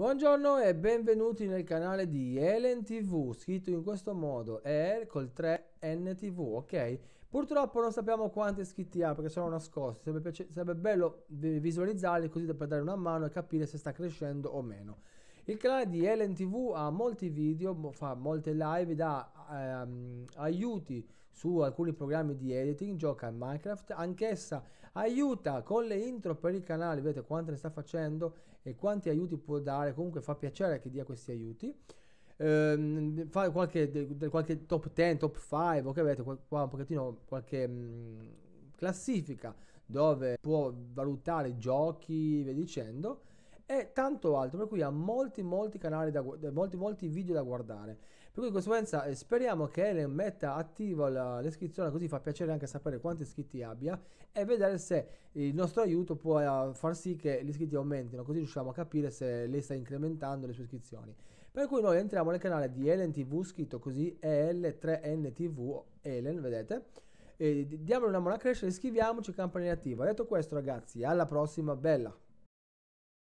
Buongiorno e benvenuti nel canale di Elen TV, scritto in questo modo, E col 3 NTV, ok? Purtroppo non sappiamo quanti iscritti ha perché sono nascosti, sarebbe, sarebbe bello visualizzarli così da per dare una mano e capire se sta crescendo o meno. Il canale di Elen TV ha molti video, fa molte live da ehm, aiuti su alcuni programmi di editing, gioca a Minecraft, anch'essa aiuta con le intro per il canale, vedete quante ne sta facendo e quanti aiuti può dare, comunque fa piacere che dia questi aiuti. Ehm, fa qualche, qualche, top 10, top 5, ok, vedete qua un pochettino qualche mh, mm, classifica dove può valutare giochi, e via dicendo e tanto altro, per cui ha molti molti canali da molti molti video da guardare. Per cui in conseguenza eh, speriamo che Ellen metta attiva l'iscrizione così fa piacere anche sapere quanti iscritti abbia e vedere se il nostro aiuto può eh, far sì che gli iscritti aumentino, così riusciamo a capire se lei sta incrementando le sue iscrizioni. Per cui noi entriamo nel canale di Ellen TV scritto così EL3NTV Ellen, vedete? E diamole una mano a crescere, iscriviamoci, campanella attiva. Detto questo ragazzi, alla prossima, bella!